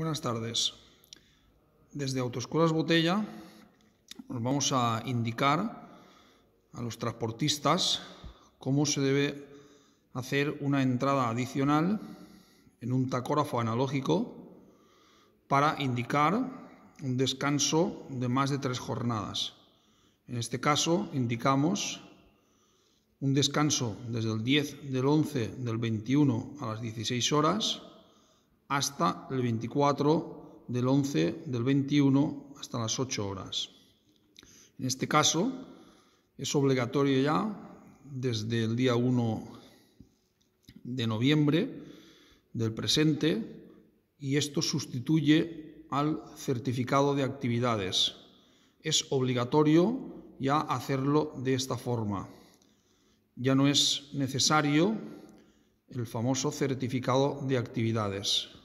Buenas tardes. Desde Autoescuelas Botella nos vamos a indicar a los transportistas cómo se debe hacer una entrada adicional en un tacógrafo analógico para indicar un descanso de más de tres jornadas. En este caso indicamos un descanso desde el 10 del 11 del 21 a las 16 horas hasta el 24 del 11 del 21 hasta las 8 horas. En este caso es obligatorio ya desde el día 1 de noviembre del presente y esto sustituye al certificado de actividades. Es obligatorio ya hacerlo de esta forma. Ya no es necesario el famoso certificado de actividades.